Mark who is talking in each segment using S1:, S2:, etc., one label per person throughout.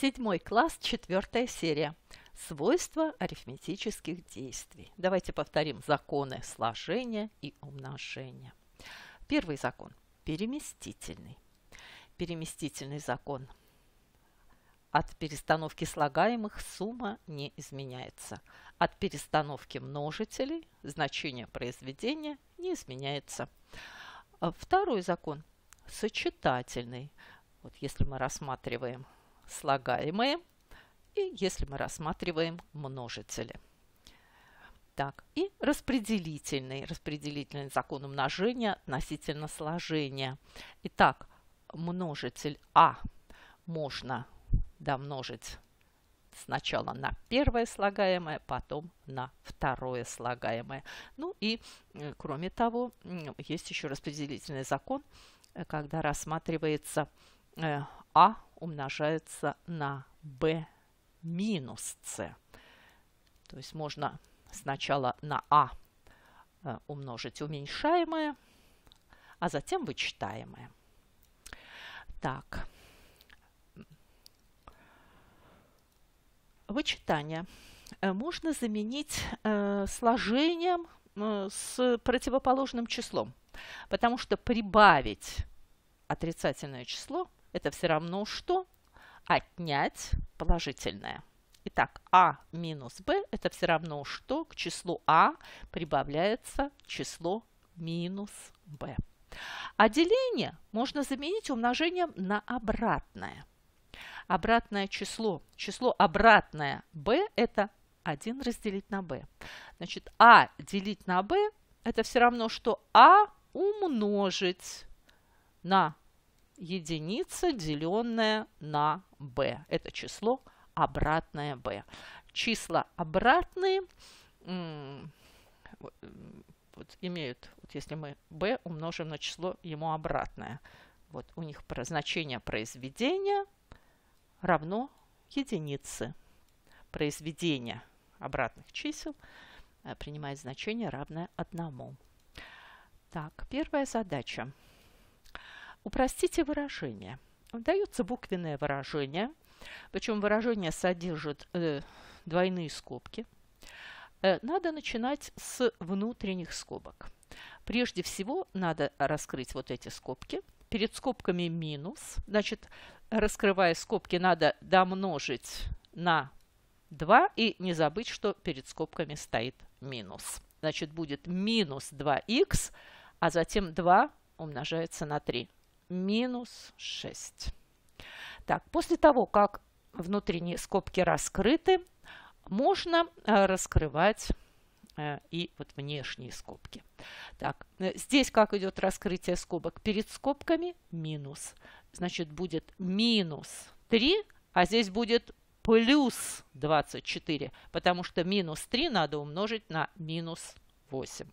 S1: Седьмой класс, четвертая серия. Свойства арифметических действий. Давайте повторим законы сложения и умножения. Первый закон – переместительный. Переместительный закон. От перестановки слагаемых сумма не изменяется. От перестановки множителей значение произведения не изменяется. Второй закон – сочетательный. Вот если мы рассматриваем слагаемые и если мы рассматриваем множители. Так, и распределительный, распределительный закон умножения относительно сложения. Итак, множитель А можно домножить сначала на первое слагаемое, потом на второе слагаемое. Ну и, кроме того, есть еще распределительный закон, э, когда рассматривается э, А умножается на b минус c. То есть можно сначала на а умножить уменьшаемое, а затем вычитаемое. Так. Вычитание э, можно заменить э, сложением с противоположным числом, потому что прибавить отрицательное число это все равно что отнять положительное. Итак, а минус b это все равно что к числу а прибавляется число минус b. А деление можно заменить умножением на обратное. Обратное число. Число обратное b это 1 разделить на b. Значит, а делить на b это все равно, что а умножить на единица, деленная на b. Это число обратное b. Числа обратные вот, имеют, вот если мы b умножим на число ему обратное, вот у них значение произведения равно единице. Произведение обратных чисел э, принимает значение равное одному. Так, первая задача. Упростите выражение. Дается буквенное выражение, причем выражение содержит э, двойные скобки. Э, надо начинать с внутренних скобок. Прежде всего надо раскрыть вот эти скобки. Перед скобками минус, значит, раскрывая скобки, надо домножить на 2 и не забыть, что перед скобками стоит минус. Значит, будет минус 2х, а затем 2 умножается на 3 минус 6. Так, после того, как внутренние скобки раскрыты, можно э, раскрывать э, и вот внешние скобки. Так, э, здесь как идет раскрытие скобок? Перед скобками минус. Значит, будет минус 3, а здесь будет плюс 24, потому что минус 3 надо умножить на минус 8.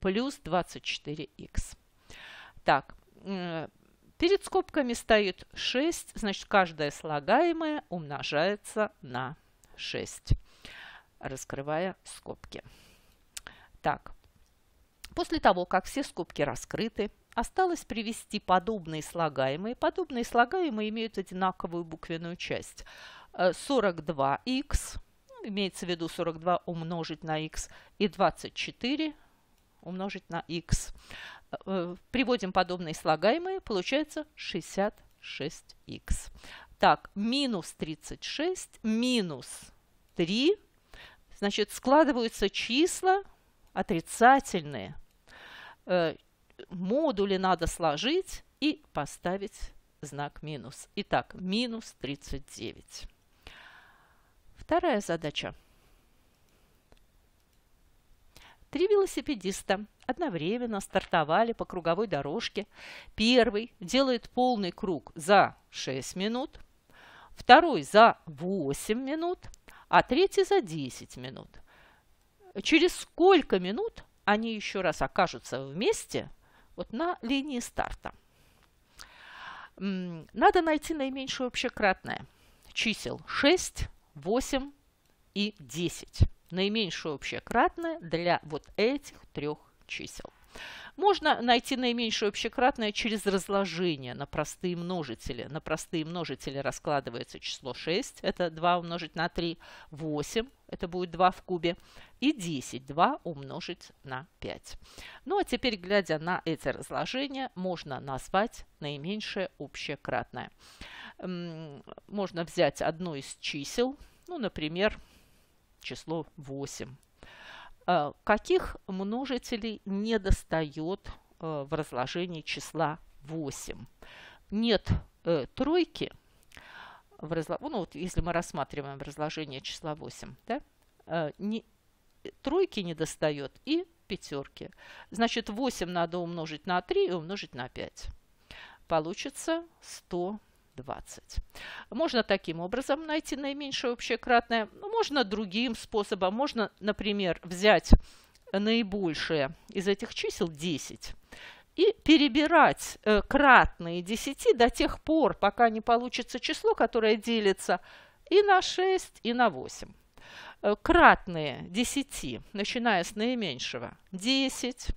S1: Плюс 24х. Так, Э, перед скобками стоит 6, значит, каждое слагаемое умножается на 6, раскрывая скобки. Так, после того, как все скобки раскрыты, осталось привести подобные слагаемые. Подобные слагаемые имеют одинаковую буквенную часть. 42х, э, ну, имеется в виду 42 умножить на х, и 24 умножить на х. Э, приводим подобные слагаемые, получается 66х. Так, минус 36, минус 3. Значит, складываются числа отрицательные. Э, модули надо сложить и поставить знак минус. Итак, минус 39. Вторая задача. Три велосипедиста одновременно стартовали по круговой дорожке. Первый делает полный круг за 6 минут, второй за 8 минут, а третий за 10 минут. Через сколько минут они еще раз окажутся вместе вот на линии старта? Надо найти наименьшее общекратное чисел 6, 8 и 10 наименьшее общее кратное для вот этих трех чисел. Можно найти наименьшее общее кратное через разложение на простые множители. На простые множители раскладывается число 6, это 2 умножить на 3, 8, это будет 2 в кубе, и 10, 2 умножить на 5. Ну а теперь, глядя на эти разложения, можно назвать наименьшее общее кратное Можно взять одно из чисел, ну, например, число 8. Э, каких множителей не достает э, в разложении числа 8? Нет э, тройки, в разло... ну, вот если мы рассматриваем разложение числа 8, да? э, не... тройки не достает и пятерки. Значит, 8 надо умножить на 3 и умножить на 5. Получится 100. 20. Можно таким образом найти наименьшее общее кратное. Ну, можно другим способом. Можно, например, взять наибольшее из этих чисел 10 и перебирать э, кратные 10 до тех пор, пока не получится число, которое делится и на 6, и на 8. Э, кратные 10, начиная с наименьшего 10,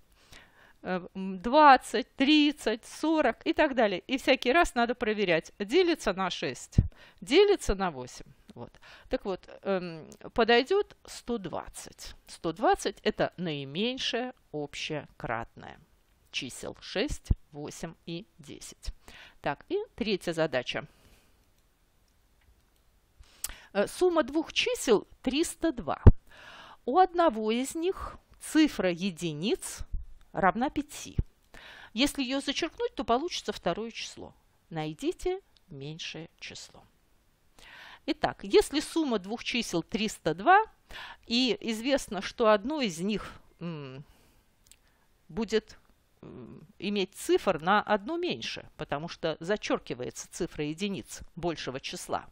S1: 20, 30, 40 и так далее. И всякий раз надо проверять, делится на 6, делится на 8. Вот. Так вот, эм, подойдет 120. 120 – это наименьшее общее кратное чисел 6, 8 и 10. Так, и третья задача. Э, сумма двух чисел 302. У одного из них цифра единиц – равна 5. Если ее зачеркнуть, то получится второе число. Найдите меньшее число. Итак, если сумма двух чисел 302, и известно, что одно из них будет иметь цифр на одну меньше, потому что зачеркивается цифра единиц большего числа.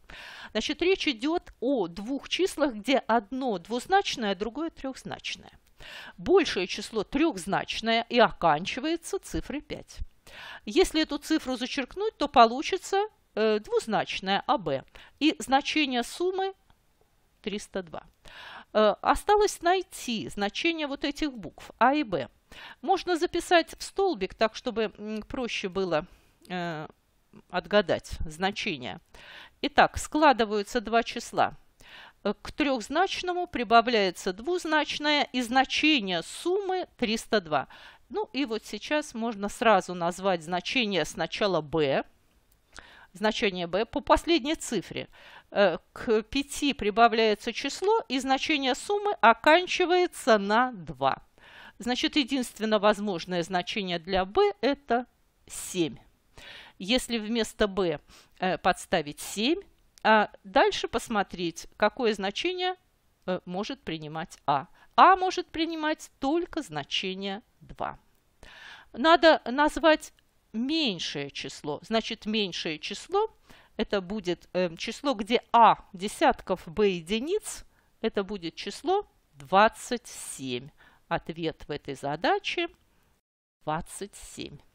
S1: Значит, речь идет о двух числах, где одно двузначное, а другое трехзначное. Большее число трехзначное и оканчивается цифрой 5. Если эту цифру зачеркнуть, то получится э, двузначное АБ и значение суммы 302. Э, осталось найти значение вот этих букв А и Б. Можно записать в столбик так, чтобы проще было э, отгадать значение. Итак, складываются два числа Э, к трехзначному прибавляется двузначное и значение суммы 302. Ну и вот сейчас можно сразу назвать значение сначала b, значение b по последней цифре. Э, к 5 прибавляется число и значение суммы оканчивается на 2. Значит, единственно возможное значение для b это 7. Если вместо b э, подставить 7, а дальше посмотреть, какое значение э, может принимать А. А может принимать только значение 2. Надо назвать меньшее число. Значит, меньшее число – это будет э, число, где А десятков, Б единиц. Это будет число 27. Ответ в этой задаче – 27.